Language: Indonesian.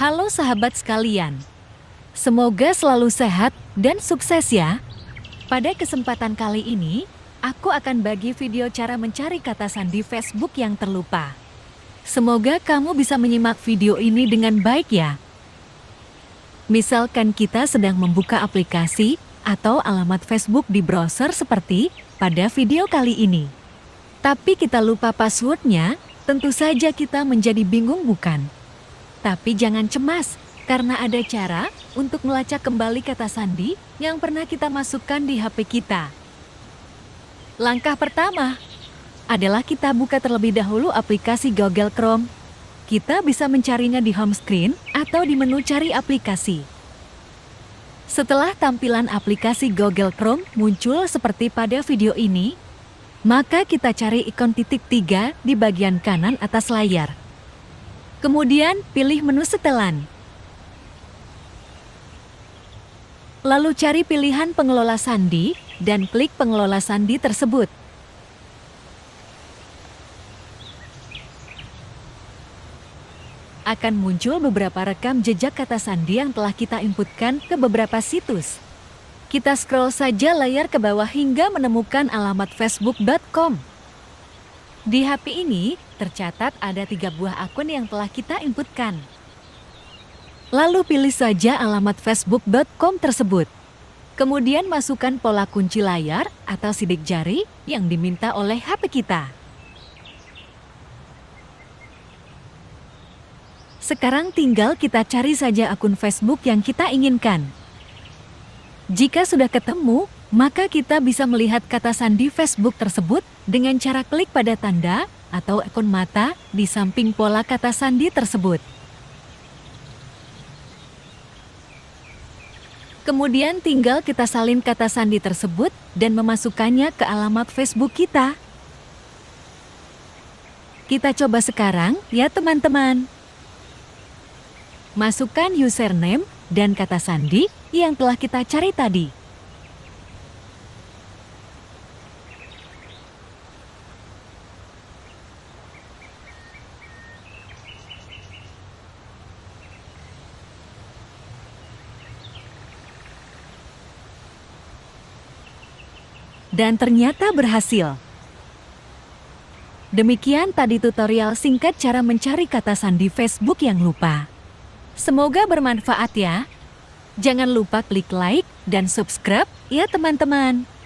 Halo sahabat sekalian. Semoga selalu sehat dan sukses ya. Pada kesempatan kali ini, aku akan bagi video cara mencari kata sandi Facebook yang terlupa. Semoga kamu bisa menyimak video ini dengan baik ya. Misalkan kita sedang membuka aplikasi atau alamat Facebook di browser seperti pada video kali ini. Tapi kita lupa passwordnya, tentu saja kita menjadi bingung bukan? Tapi jangan cemas, karena ada cara untuk melacak kembali kata sandi yang pernah kita masukkan di HP kita. Langkah pertama adalah kita buka terlebih dahulu aplikasi Google Chrome. Kita bisa mencarinya di home screen atau di menu cari aplikasi. Setelah tampilan aplikasi Google Chrome muncul seperti pada video ini, maka kita cari ikon titik tiga di bagian kanan atas layar. Kemudian pilih menu setelan. Lalu cari pilihan pengelola sandi dan klik pengelola sandi tersebut. Akan muncul beberapa rekam jejak kata sandi yang telah kita inputkan ke beberapa situs. Kita scroll saja layar ke bawah hingga menemukan alamat facebook.com. Di HP ini tercatat ada tiga buah akun yang telah kita inputkan. Lalu pilih saja alamat facebook.com tersebut. Kemudian masukkan pola kunci layar atau sidik jari yang diminta oleh HP kita. Sekarang tinggal kita cari saja akun Facebook yang kita inginkan. Jika sudah ketemu, maka kita bisa melihat kata sandi Facebook tersebut dengan cara klik pada tanda atau ikon mata di samping pola kata sandi tersebut. Kemudian tinggal kita salin kata sandi tersebut dan memasukkannya ke alamat Facebook kita. Kita coba sekarang ya teman-teman. Masukkan username dan kata sandi yang telah kita cari tadi. dan ternyata berhasil. Demikian tadi tutorial singkat cara mencari kata sandi Facebook yang lupa. Semoga bermanfaat ya. Jangan lupa klik like dan subscribe ya teman-teman.